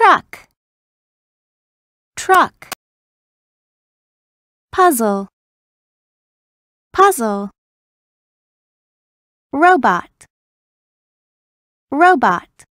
truck truck puzzle puzzle robot robot